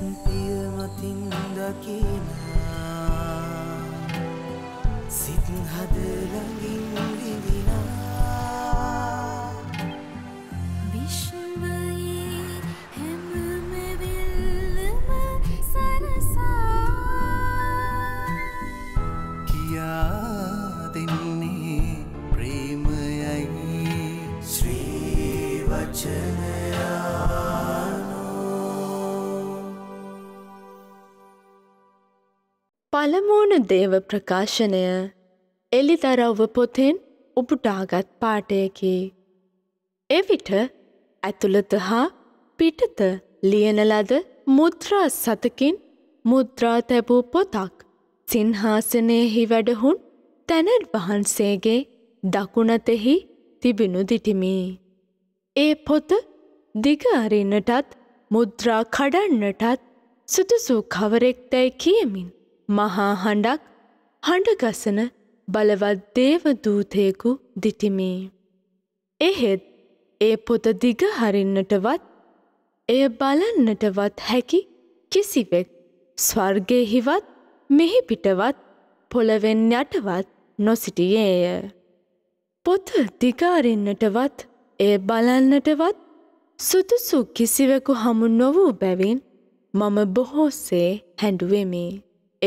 පිය මතින් දකින සිත් හදලඟින් විඳිනා පළමුවන දේව ප්‍රකාශනය එලිදරව්ව පොතෙන් උපුටාගත් පාටයකි. එවිට ඇතුළත හා පිටත ලියන ලද මුද්‍රා සතකින් මුද්‍රා තැබූ පොතක් සිංහාසනයෙහි වැඩහුන් තැනැත් වහන්සේගේ දකුණතෙහි තිබිණු දිටිමි. ඒ පොත දිග අරින්නටත් මුද්‍රා කඩන්නටත් සුදුසු කවරෙක්දැයි කියමින් මහා හඬක් හඬගසන බලවත් දේවදූතයෙකු දිටිමී. එහෙත් ඒ පොත දිග හරින්නටවත් එය බලන්නටවත් හැකි කිසිවෙක් ස්වර්ගෙහිවත් මෙහි පිටවත් පොළවෙන් යටවත් නොසිටියේය. පොත දිගාරින්නටවත් එය බලන්නටවත් සුදුසු කිසිවෙකු හමු නොවූ බැවින් මම බොහෝසේ හැඩුවමි.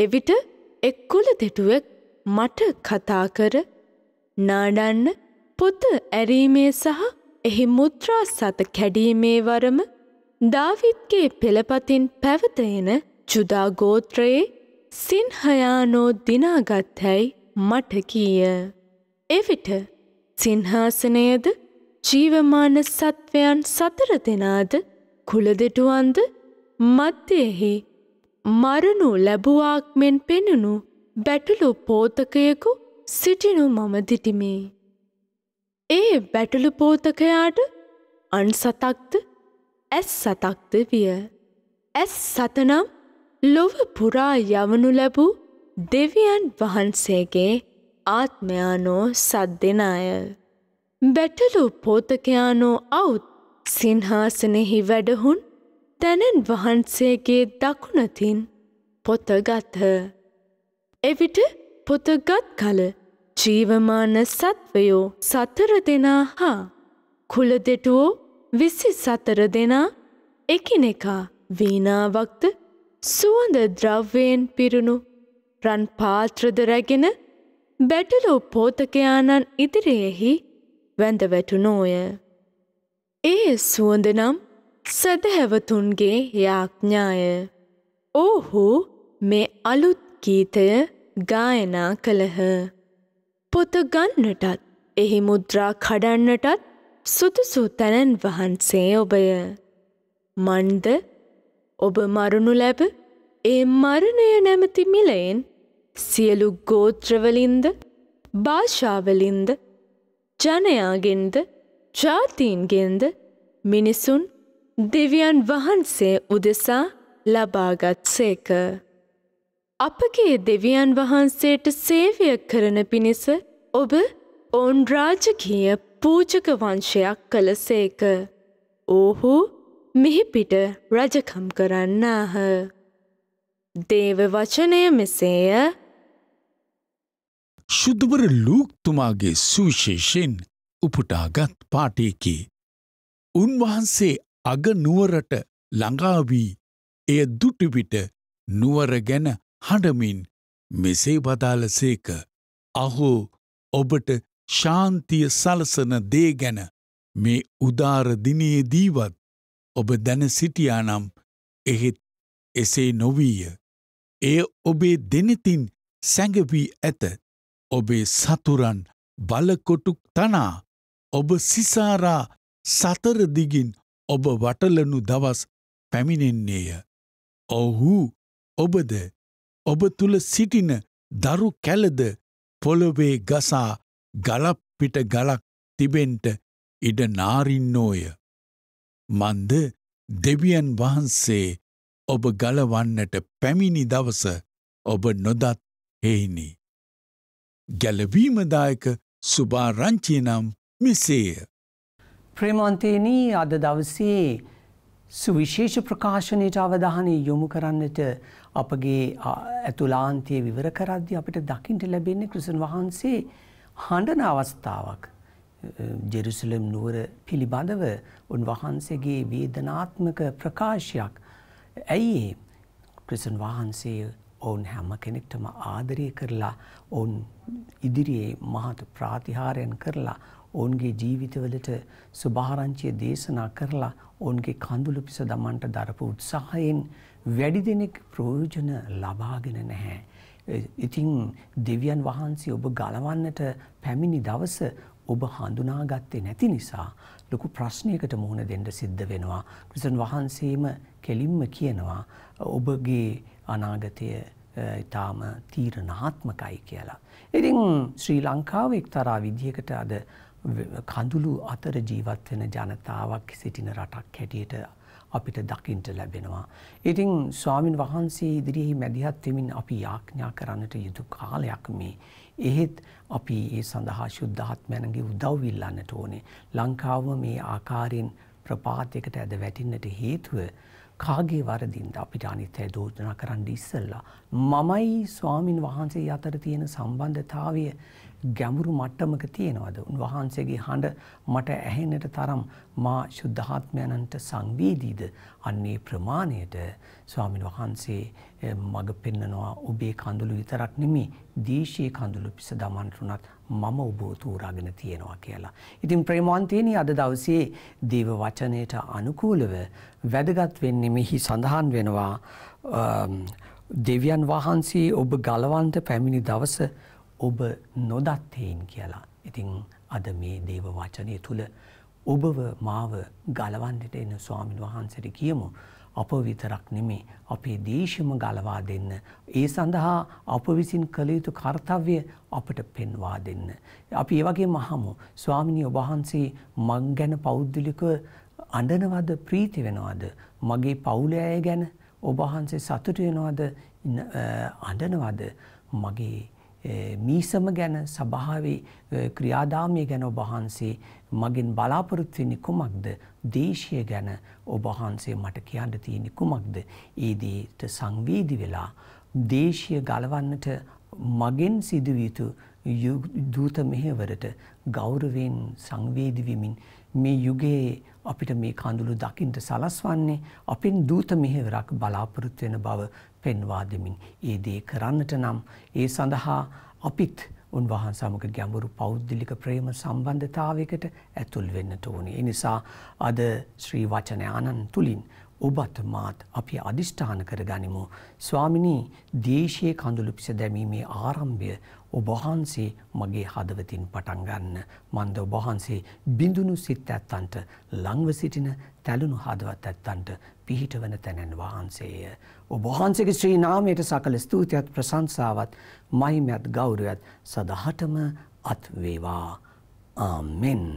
එවිට එක්කුල දෙටුවෙක් මට කතා කර නාඩන්න පොත ඇරීමේ සහ එහි මුත්‍රා සත කැඩීමේ වරම දාවිත්ගේ පෙළපතින් පැවතයෙන ජුදා ගෝත්‍රයේ සින්හයානෝ දිනාගත්හැයි මට කීය. එවිට සිංහාසනයද ජීවමාන සත්වයන් සතර දෙනාද කුලදෙටුවන්ද මධ්‍යයෙහි මරණු ලැබුවාක් මෙන් පෙනුණු බැටලු පෝතකයකු සිටිනු මම දිටිමි. ඒ බැටලු පෝතකයාට අන් සතක්ද ඇස් සතක්ද විය. ඇස් සතනම් ලොව පුරා යවනු ලැබූ දෙවියන් වහන්සේගේ ආත්මයානෝ සද්දෙනය. බැටලු පෝතකයානෝ අවුත් සිංහාසනෙහි වැඩහුන් තැනන් වහන්සේගේ දකුණතින් පොතගත්හ. එවිට පොතගත් කල ජීවමාන සත්වයෝ සතර දෙනා හා කුල දෙටුවෝ විසි සතර දෙනා එකිනෙකා වීනාවක්ත සුවඳ ද්‍රව්වයෙන් පිරුණු රන් පාත්‍රද රැගෙන බැටලෝ පෝතකයාණන් ඉදිරියෙහි වැඳ වැටුනෝය. ඒ සුවඳනම් සැදහැවතුන්ගේ යාඥාය. ඔහු මේ අලුත් ගීතය ගායනා කළහ. පොත ගන්නටත් එහි මුද්‍රා කඩන්නටත් සුදුසු තැනන් වහන්සේ ඔබය. මන්ද ඔබ මරුණු ලැබ ඒ මරණය නැමති මිලයෙන් සියලු ගෝත්‍රවලින්ද භාෂාවලින්ද ජනයාගෙන්ද ජාතීන්ගෙන්ද මිනිසුන් දෙවියන් වහන්සේ උදෙසා ලබාගත් සේක. අපගේ දෙවියන් වහන්සේට සේවය කරන පිණිස ඔබ ඔවුන් රාජකීය පූජක වංශයක් කළ සේක. ඕහු මෙහිපිට රජකම් කරන්නාහ. දේව වචනය මෙසේය ශුද්ධවර ලූක්තුමාගේ සුවිශේෂයෙන් උපුටාගත් පාටයකි. උන්වහන්සේ අගනුවරට ළඟාවී එය දුටුවිට නුවර ගැන හඬමින් මෙසේ වදාළ සේක අහෝ ඔබට ශාන්තිය සලසන දේ ගැන මේ උදාර දිනයේදීවත් ඔබ දැන සිටියානම් එහෙත් එසේ නොවීය. එය ඔබේ දෙනෙතින් සැඟවී ඇත ඔබේ සතුරන් බලකොටුක් තනා ඔබ සිසාරා සතරදිගින් ඔබ වටලනු දවස් පැමිණෙන්නේය. ඔහු ඔබද ඔබ තුළ සිටින දරු කැලද පොළොවේ ගසා ගලප්පිට ගලක් තිබෙන්ට ඉඩ නාරින්නෝය. මන්ද දෙවියන් වහන්සේ ඔබ ගලවන්නට පැමිණි දවස ඔබ නොදත් හෙයිනි. ගැලවීමදායක සුභාරංචියනම් මෙසේය. ප්‍රේමන්තයනී අද දවසේ සුවිශේෂ ප්‍රකාශනයට අවධානය යොමු කරන්නට අපගේ ඇතුලාන්තය විවර කරද්දි අපට දකිින්ට ලැබෙන්නේ කෘසන් වහන්සේ හඬන අවස්ථාවක්. ජෙරුසලම් නුවර පිළිබඳව උන්වහන්සේගේ වේදනාත්මක ප්‍රකාශයක්. ඇයි ක්‍රිසන් වහන්සේ ඔවුන් හැම කෙනෙක්ටම ආදරය කරලා ඔවුන් ඉදිරියේ මහතු ප්‍රාතිහාරයෙන් කරලා ඔවුන්ගේ ජීවිතවලට සුභාරංචිය දේශනා කරලා ඔවුන්ගේ කඳුළු පිස දමන්ට දරපු උත්සාහයෙන් වැඩි දෙනෙක් ප්‍රයෝජන ලබාගෙන නැහැ. ඉතින් දෙවියන් වහන්සේ ඔබ ගලවන්නට පැමිණි දවස ඔබ හඳුනාගත්තේ නැති නිසා ලොකු ප්‍රශ්නයකට මුහුණ දෙන්න සිද්ධ වෙනවා. ක්‍රිස්තන් වහන්සේම කෙලින්ම කියනවා ඔබගේ අනාගතය ඊටාම තීරණාත්මකයි කියලා. ඉතින් ශ්‍රී ලංකාව එක්තරා විදිහකට අද කඳුළු අතර ජීවත් වෙන ජනතාවක් සිටින රටක් හැටියට අපිට දකින්ට ලැබෙනවා. ඉතින් ස්වාමින් වහන්සේ ඉදිරියේ මැදිහත් වෙමින් අපි යාඥා කරන්නට යුතු කාලයක් මේ. එහෙත් අපි ඒ සඳහා සුද්ධාත්මයන්ගේ උදව් ඉල්ලන්නට ඕනේ. ලංකාවම මේ ආකාරයෙන් ප්‍රපාතයකට ඇද වැටෙන්නට හේතුව කාගේ වරදින්ද අපිට අනිත්‍ය දෝෂනා කරන්න ඉස්සෙල්ලා මමයි ස්වාමින් වහන්සේ අතර තියෙන සම්බන්ධතාවය ගැඹුරු මට්ටමක තියෙනවද උන්වහන්සේගේ හඬ මට ඇහෙන්නට තරම් මා ශුද්ධාත්මයන්න්ට සංවේදීද අන්නේ ප්‍රමාණයට ස්වාමීන් වහන්සේ මඟ පෙන්නනවා ඔබේ කඳුළු විතරක් නෙමේ දේශයේ කඳුළු පිස දමන්නුනත් මම ඔබ තෝරාගෙන තියෙනවා කියලා. ඉතින් ප්‍රේමාන්තේනි අද දවසේ දේව වචනයට අනුකූලව වැදගත් වෙන්නේ මෙහි සඳහන් වෙනවා දෙවියන් වහන්සේ ඔබ ගලවන්ට පැමිණි දවස ඔබ නොදත් හේයින් කියලා. ඉතින් අද මේ දේව වචනය තුල ඔබව මාව ගලවන්නට එන ස්වාමින් වහන්සේට කියමු. අප විතරක් නෙමේ අපේ දේශම ගලවා දෙන්න. ඒ සඳහා අප විසින් කළ යුතු කර්තව්‍ය අපට පෙන්වා දෙන්න. අපි ඒ වගේ මහමු ස්වාමිනී ඔබ වහන්සේ මං ගැන පෞද්ගලිකව අඬනවද ප්‍රීති වෙනවද මගේ පවුලේ අය ගැන ඔබ වහන්සේ සතුටු වෙනවද අඬනවද මගේ මීසම ගැන සභාවේ ක්‍රියාදාමය ගැන ඔබහන්සේ මගින් බලාපොරොත්වෙන්නේ කුමක්ද දේශය ගැන ඔබහන්සේ මට කියන්න තියෙනෙ කුමක්ද ඒදේට සංවේදි වෙලා දේශය ගලවන්නට මගෙන් සිදුවියුතු දූත මෙහෙවරට ගෞරවයෙන් සංවේදවමින් මේ යුගයේ අපිට මේ කඳුළු දකිින්ට සලස්වන්නේ අපින් දූත මෙහෙවරක් බලාපොරොත්වෙන බව පෙන්වා දෙමින්. ඒ දේ කරන්නට නම් ඒ සඳහා අපිත් උන්වහන් සමග ගැඹුරු පෞද්ගලික ප්‍රේම සම්බන්ධතාවයකට ඇතුල් වෙන්නට ඕනේ. එනිසා අද ශ්‍රී වචනය ආනන් තුලින් ඔබත් මාත් අපි අධිෂ්ඨාන කරගනිමු. ස්වාමිනී දේශයේ කඳුළු පිස දැමීමේ ආරම්භය ඔබ වහන්සේ මගේ හදවතින් පටන් ගන්න මන්ද ඔබ වහන්සේ බිඳුණු සිත් ඇත්තන්ට ලංව සිටින තැළුණු හදවත් ඇත්තන්ට පිහිටවන තැනන් වහන්සේය ඔබ වහන්සේගේ ශ්‍රී නාමයට සකල ස්තුතියත් ප්‍රශංසාවත් මහිමයත් ගෞරවයත් සදහටම අත් වේවා ආමෙන්